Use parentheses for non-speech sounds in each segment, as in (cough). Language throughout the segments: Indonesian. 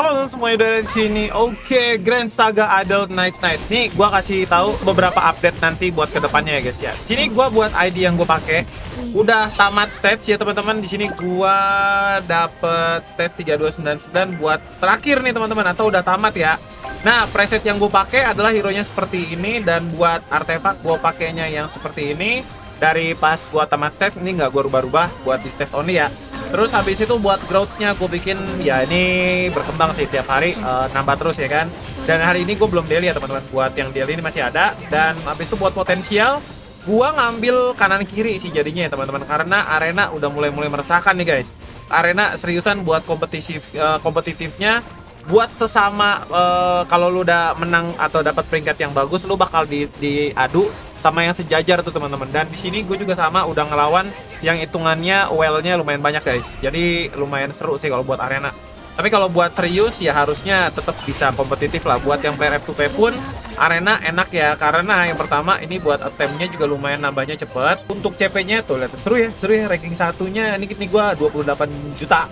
Halo semuanya dari sini. Oke, Grand Saga Adult Night Night. Nih, gua kasih tahu beberapa update nanti buat kedepannya ya guys ya. Sini gua buat ID yang gua pakai. Hmm. Udah tamat stage ya teman-teman. Di sini gua dapet stage 3299 buat terakhir nih teman-teman atau udah tamat ya. Nah, preset yang gue pakai adalah hero-nya seperti ini dan buat artefak gua pakainya yang seperti ini. Dari pas gua tamat stage ini nggak gua rubah-rubah buat di stage only ya terus habis itu buat growth-nya gue bikin ya ini berkembang sih tiap hari uh, nambah terus ya kan dan hari ini gue belum daily ya teman-teman buat yang daily ini masih ada dan habis itu buat potensial gue ngambil kanan kiri sih jadinya ya teman-teman karena arena udah mulai-mulai meresahkan nih guys arena seriusan buat kompetisi uh, eh, kompetitifnya buat sesama uh, kalau lu udah menang atau dapat peringkat yang bagus lu bakal di diadu sama yang sejajar tuh teman-teman dan di sini gue juga sama udah ngelawan yang hitungannya well-nya lumayan banyak guys jadi lumayan seru sih kalau buat arena tapi kalau buat serius ya harusnya tetap bisa kompetitif lah buat yang player F2P pun arena enak ya karena yang pertama ini buat attempt juga lumayan nambahnya cepet untuk CP-nya tuh lihat seru ya seru ya ranking satunya ini gini gue 28 juta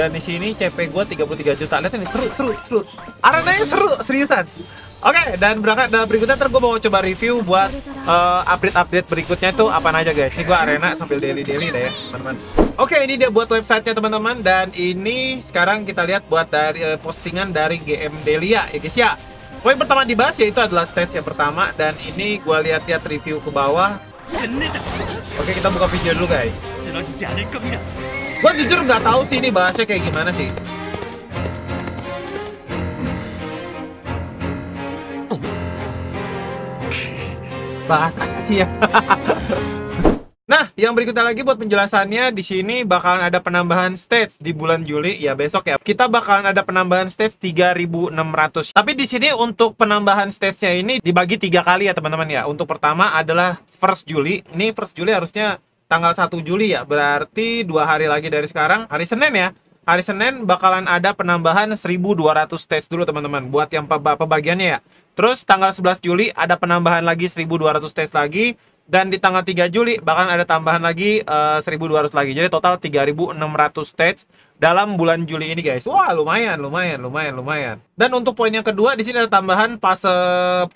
dan di sini CP gue 33 juta. Lihat ini seru, seru, seru. Arenanya seru, seriusan. Oke, okay, dan berangkat dan berikutnya ntar gue mau coba review buat eh, update-update uh, berikutnya itu apa aja guys. Ini gue arena sambil daily-daily deh ya, teman-teman. Oke, okay, ini dia buat websitenya teman-teman dan ini sekarang kita lihat buat dari uh, postingan dari GM Delia ya guys ya. Poin pertama dibahas yaitu adalah stage yang pertama dan ini gue lihat-lihat review ke bawah. Oke, okay, kita buka video dulu guys. Gue jujur nggak tahu sih ini bahasnya kayak gimana sih. Bahasanya sih ya. (laughs) Nah, yang berikutnya lagi buat penjelasannya di sini bakalan ada penambahan stage di bulan Juli ya besok ya. Kita bakalan ada penambahan stage 3600. Tapi di sini untuk penambahan stage-nya ini dibagi tiga kali ya teman-teman ya. Untuk pertama adalah first Juli. Ini first Juli harusnya tanggal 1 Juli ya berarti dua hari lagi dari sekarang hari Senin ya hari Senin bakalan ada penambahan 1200 tes dulu teman-teman buat yang pembagiannya ya terus tanggal 11 Juli ada penambahan lagi 1200 tes lagi dan di tanggal 3 Juli bakalan ada tambahan lagi uh, eh, 1200 lagi jadi total 3600 tes dalam bulan Juli ini guys. Wah, lumayan, lumayan, lumayan, lumayan. Dan untuk poin yang kedua di sini ada tambahan fase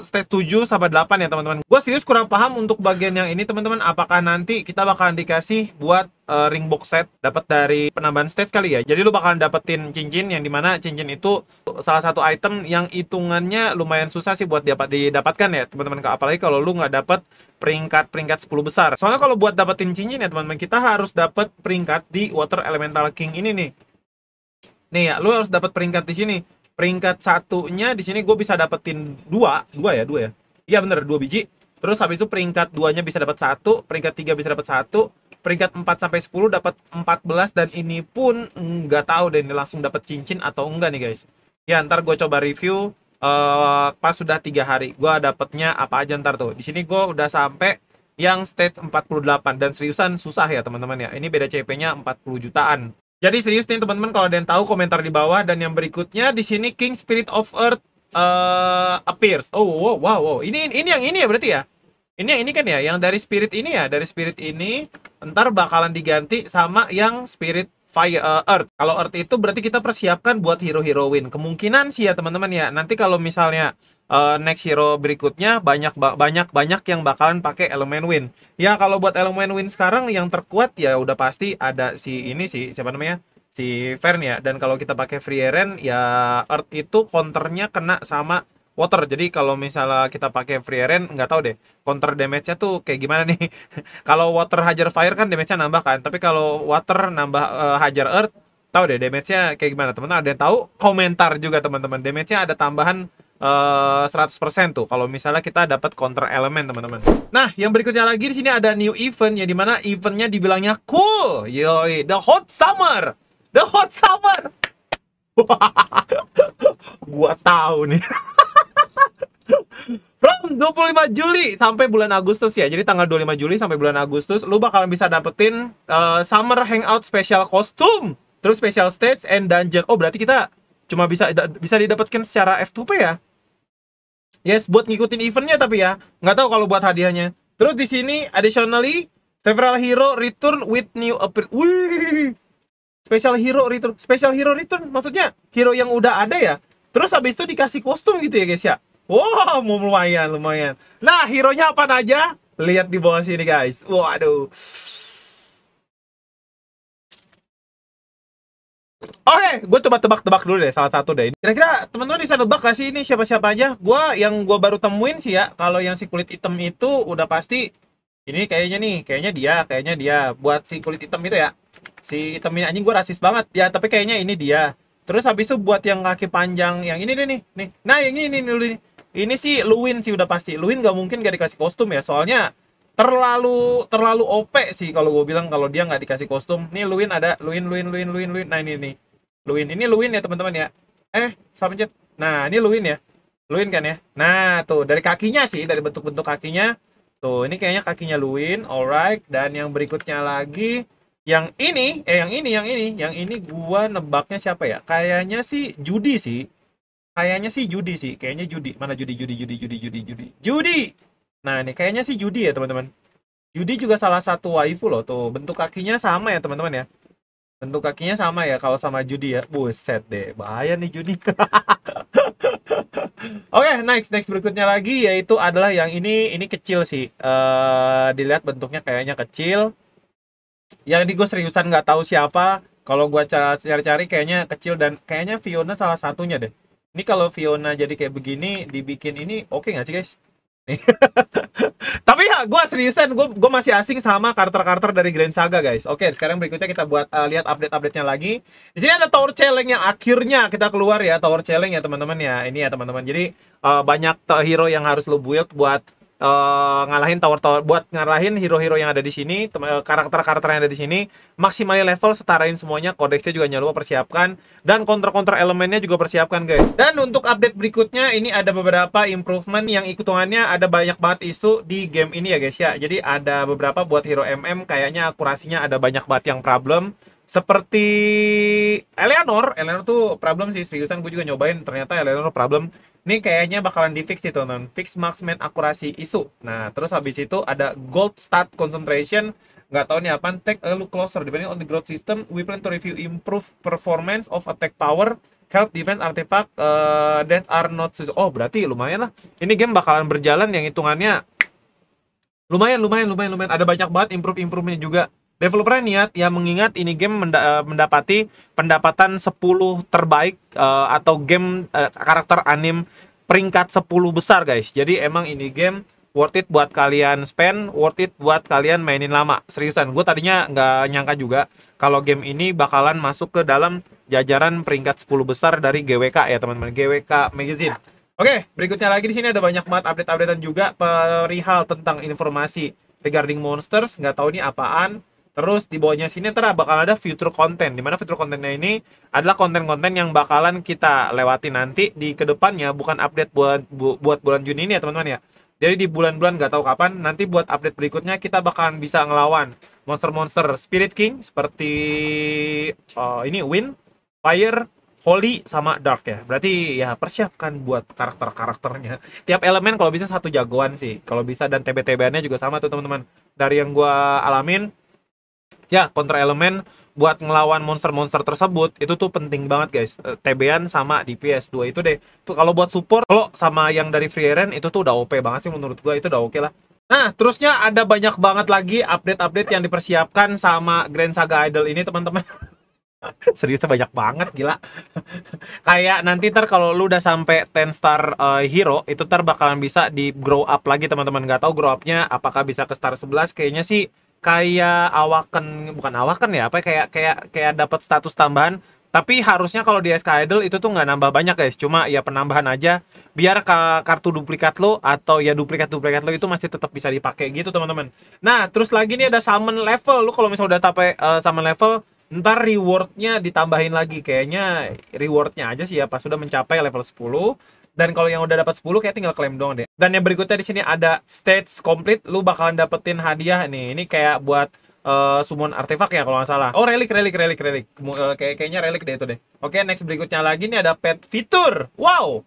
stage 7 sampai 8 ya, teman-teman. Gue serius kurang paham untuk bagian yang ini, teman-teman, apakah nanti kita bakalan dikasih buat uh, ring box set dapat dari penambahan stage kali ya. Jadi lu bakalan dapetin cincin yang dimana cincin itu salah satu item yang hitungannya lumayan susah sih buat dapat didapatkan ya teman-teman. Apalagi kalau lu nggak dapat peringkat peringkat 10 besar. Soalnya kalau buat dapetin cincin ya teman-teman kita harus dapat peringkat di Water Elemental King ini nih nih ya lu harus dapat peringkat di sini peringkat satunya di sini gue bisa dapetin dua dua ya dua ya iya bener dua biji terus habis itu peringkat duanya bisa dapat satu peringkat tiga bisa dapat satu peringkat 4 sampai sepuluh dapat empat belas dan ini pun nggak tahu deh ini langsung dapat cincin atau enggak nih guys ya ntar gue coba review uh, pas sudah tiga hari gue dapetnya apa aja ntar tuh di sini gue udah sampai yang state 48 dan seriusan susah ya teman-teman ya ini beda CP nya 40 jutaan jadi serius nih teman-teman kalau ada yang tahu komentar di bawah dan yang berikutnya di sini King Spirit of Earth uh, appears. Oh wow, wow wow. Ini ini yang ini ya berarti ya. Ini yang ini kan ya, yang dari spirit ini ya, dari spirit ini ntar bakalan diganti sama yang spirit fire uh, earth. Kalau earth itu berarti kita persiapkan buat hero-heroin. Kemungkinan sih ya teman-teman ya. Nanti kalau misalnya uh, next hero berikutnya banyak banyak banyak yang bakalan pakai elemen win. Ya kalau buat elemen win sekarang yang terkuat ya udah pasti ada si ini sih siapa namanya? si Fern ya dan kalau kita pakai free eren ya earth itu counternya kena sama water jadi kalau misalnya kita pakai free eren nggak tahu deh counter damage-nya tuh kayak gimana nih (laughs) kalau water hajar fire kan damage-nya nambah kan tapi kalau water nambah uh, hajar earth tahu deh damage-nya kayak gimana teman-teman ada yang tahu komentar juga teman-teman damage-nya ada tambahan uh, eh, 100% tuh kalau misalnya kita dapat counter elemen teman-teman. Nah, yang berikutnya lagi di sini ada new event ya dimana eventnya dibilangnya cool, yoi, the hot summer, the hot summer. (laughs) Gua tahu nih. (laughs) From 25 Juli sampai bulan Agustus ya. Jadi tanggal 25 Juli sampai bulan Agustus lu bakalan bisa dapetin uh, summer hangout special costume, terus special stage and dungeon. Oh, berarti kita cuma bisa bisa didapatkan secara F2P ya yes buat ngikutin eventnya tapi ya nggak tahu kalau buat hadiahnya terus di sini additionally several hero return with new appear Wih, special hero return special hero return maksudnya hero yang udah ada ya terus habis itu dikasih kostum gitu ya guys ya wow lumayan lumayan nah hero nya apa aja lihat di bawah sini guys waduh wow, Oke, okay, gue coba tebak-tebak dulu deh salah satu deh. Kira-kira teman-teman bisa nebak gak sih ini siapa-siapa aja? Gue yang gue baru temuin sih ya, kalau yang si kulit hitam itu udah pasti ini kayaknya nih, kayaknya dia, kayaknya dia buat si kulit hitam itu ya. Si hitam ini anjing gue rasis banget ya, tapi kayaknya ini dia. Terus habis itu buat yang kaki panjang yang ini deh nih, nih. Nah, yang ini nih ini. Ini sih Luwin sih udah pasti. Luwin gak mungkin gak dikasih kostum ya, soalnya terlalu terlalu OP sih kalau gue bilang kalau dia nggak dikasih kostum. Nih Luin ada Luin Luin Luin Luin Luin. Nah ini nih luin ini luin ya teman-teman ya eh salah pencet nah ini luin ya luin kan ya nah tuh dari kakinya sih dari bentuk-bentuk kakinya tuh ini kayaknya kakinya luin alright dan yang berikutnya lagi yang ini eh yang ini yang ini yang ini gua nebaknya siapa ya kayaknya sih judi sih kayaknya sih judi sih kayaknya judi mana judi judi judi judi judi judi judi nah ini kayaknya sih judi ya teman-teman judi juga salah satu waifu loh tuh bentuk kakinya sama ya teman-teman ya Bentuk kakinya sama ya kalau sama Judi ya. Buset deh, bahaya nih Judi. (laughs) Oke, okay, next next berikutnya lagi yaitu adalah yang ini ini kecil sih. Uh, dilihat bentuknya kayaknya kecil. Yang di gue seriusan nggak tahu siapa. Kalau gue cari-cari kayaknya kecil dan kayaknya Fiona salah satunya deh. Ini kalau Fiona jadi kayak begini dibikin ini oke okay nggak sih guys? (laughs) Tapi ya, gue seriusan, gue gue masih asing sama karakter-karakter dari Grand Saga guys. Oke, sekarang berikutnya kita buat uh, lihat update-update-nya lagi. Di sini ada Tower Challenge yang akhirnya kita keluar ya Tower Challenge ya teman-teman ya. Ini ya teman-teman. Jadi uh, banyak hero yang harus lo build buat uh, ngalahin tower-tower buat ngalahin hero-hero yang ada di sini eh, karakter-karakter yang ada di sini maksimali level setarain semuanya kodeksnya juga jangan lupa persiapkan dan counter-counter elemennya juga persiapkan guys dan untuk update berikutnya ini ada beberapa improvement yang ikutungannya ada banyak banget isu di game ini ya guys ya jadi ada beberapa buat hero MM kayaknya akurasinya ada banyak banget yang problem seperti Eleanor, Eleanor tuh problem sih seriusan gue juga nyobain ternyata Eleanor problem ini kayaknya bakalan di fix nih teman-teman. Fix marksman akurasi isu. Nah, terus habis itu ada gold start concentration. Nggak tahu nih apa. Take a look closer. Depending on the growth system, we plan to review improve performance of attack power, health, defense, artifact uh, that are not... Oh, berarti lumayan lah. Ini game bakalan berjalan yang hitungannya lumayan, lumayan, lumayan, lumayan. Ada banyak banget improve-improve-nya juga Developer niat ya mengingat ini game menda eh, mendapati pendapatan 10 terbaik uh, atau game uh, karakter anim peringkat 10 besar guys. Jadi emang ini game worth it buat kalian spend, worth it buat kalian mainin lama. Seriusan, gue tadinya nggak nyangka juga kalau game ini bakalan masuk ke dalam jajaran peringkat 10 besar dari GWK ya teman-teman, GWK Magazine. Oke, okay, berikutnya lagi di sini ada banyak banget update-updatean juga perihal tentang informasi regarding monsters, nggak tahu ini apaan Terus di bawahnya sini ntar bakal ada future content. Dimana future contentnya ini adalah konten-konten yang bakalan kita lewati nanti di kedepannya. Bukan update buat bu, buat bulan Juni ini ya teman-teman ya. Jadi di bulan-bulan gak tahu kapan. Nanti buat update berikutnya kita bakalan bisa ngelawan monster-monster Spirit King seperti uh, ini Wind, Fire, Holy sama Dark ya. Berarti ya persiapkan buat karakter-karakternya. Tiap elemen kalau bisa satu jagoan sih. Kalau bisa dan tb tb juga sama tuh teman-teman. Dari yang gua alamin ya kontra elemen buat ngelawan monster-monster tersebut itu tuh penting banget guys eh, TB-an sama DPS 2 itu deh tuh kalau buat support kalau sama yang dari Freeran itu tuh udah OP banget sih menurut gua itu udah oke okay lah Nah, terusnya ada banyak banget lagi update-update yang dipersiapkan sama Grand Saga Idol ini, teman-teman. (laughs) Seriusnya banyak banget, gila. (laughs) Kayak nanti ter kalau lu udah sampai 10 star uh, hero, itu ter bakalan bisa di grow up lagi, teman-teman. nggak tahu grow upnya apakah bisa ke star 11, kayaknya sih kayak awaken bukan awaken ya apa ya, kayak kayak kayak dapat status tambahan tapi harusnya kalau di SK Idol itu tuh nggak nambah banyak guys cuma ya penambahan aja biar kartu duplikat lo atau ya duplikat duplikat lo itu masih tetap bisa dipakai gitu teman-teman nah terus lagi nih ada summon level lo kalau misalnya udah tape uh, summon level ntar rewardnya ditambahin lagi kayaknya rewardnya aja sih ya pas sudah mencapai level 10 dan kalau yang udah dapat 10 kayak tinggal klaim doang deh. Dan yang berikutnya di sini ada stage complete, lu bakalan dapetin hadiah nih. Ini kayak buat uh, summon artefak ya kalau nggak salah. Oh relik relik relik relik. Uh, eh, kayak kayaknya relik deh itu deh. Oke, okay, next berikutnya lagi nih ada pet fitur. Wow.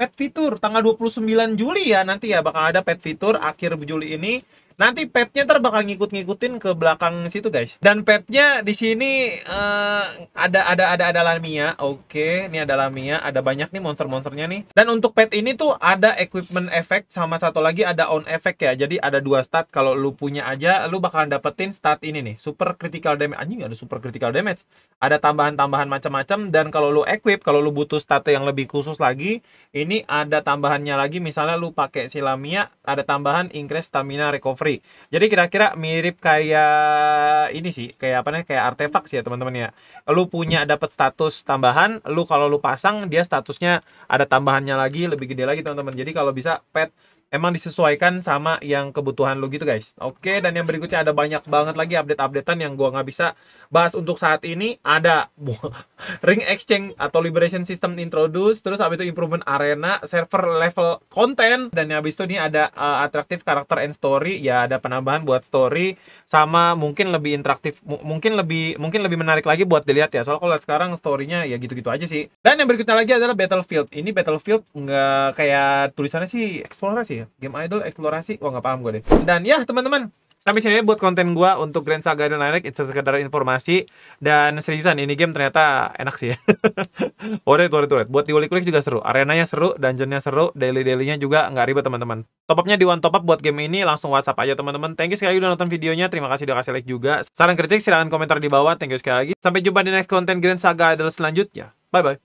Pet fitur tanggal 29 Juli ya nanti ya bakal ada pet fitur akhir Juli ini Nanti petnya ntar bakal ngikut-ngikutin ke belakang situ guys. Dan petnya di sini uh, ada ada ada ada lamia. Oke, ini ada lamia. Ada banyak nih monster-monsternya nih. Dan untuk pet ini tuh ada equipment effect sama satu lagi ada on effect ya. Jadi ada dua stat kalau lu punya aja lu bakalan dapetin stat ini nih. Super critical damage. Anjing ada super critical damage. Ada tambahan-tambahan macam-macam dan kalau lu equip kalau lu butuh stat yang lebih khusus lagi, ini ada tambahannya lagi misalnya lu pakai si lamia ada tambahan increase stamina recovery sorry jadi kira-kira mirip kayak ini sih kayak apa nih kayak artefak sih ya teman-teman ya lu punya dapat status tambahan lu kalau lu pasang dia statusnya ada tambahannya lagi lebih gede lagi teman-teman jadi kalau bisa pet emang disesuaikan sama yang kebutuhan lo gitu guys. Oke, dan yang berikutnya ada banyak banget lagi update-updatean yang gua nggak bisa bahas untuk saat ini. Ada (laughs) ring exchange atau liberation system introduce, terus habis itu improvement arena, server level content, dan yang habis itu ini ada uh, eh, atraktif karakter and story, ya ada penambahan buat story sama mungkin lebih interaktif, mungkin lebih mungkin lebih menarik lagi buat dilihat ya. Soalnya kalau lihat sekarang story-nya ya gitu-gitu aja sih. Dan yang berikutnya lagi adalah Battlefield. Ini Battlefield nggak kayak tulisannya sih eksplorasi. Ya? ya game idol eksplorasi wah nggak paham gue deh dan ya teman-teman sampai sini buat konten gue untuk Grand Saga dan lain-lain itu sekedar informasi dan seriusan ini game ternyata enak sih ya (laughs) worth it, worth buat diulik-ulik juga seru arenanya seru dungeonnya seru daily dailynya juga nggak ribet teman-teman top upnya di one top up buat game ini langsung whatsapp aja teman-teman thank you sekali udah nonton videonya terima kasih udah kasih like juga saran kritik silahkan komentar di bawah thank you sekali lagi sampai jumpa di next konten Grand Saga Idol selanjutnya bye bye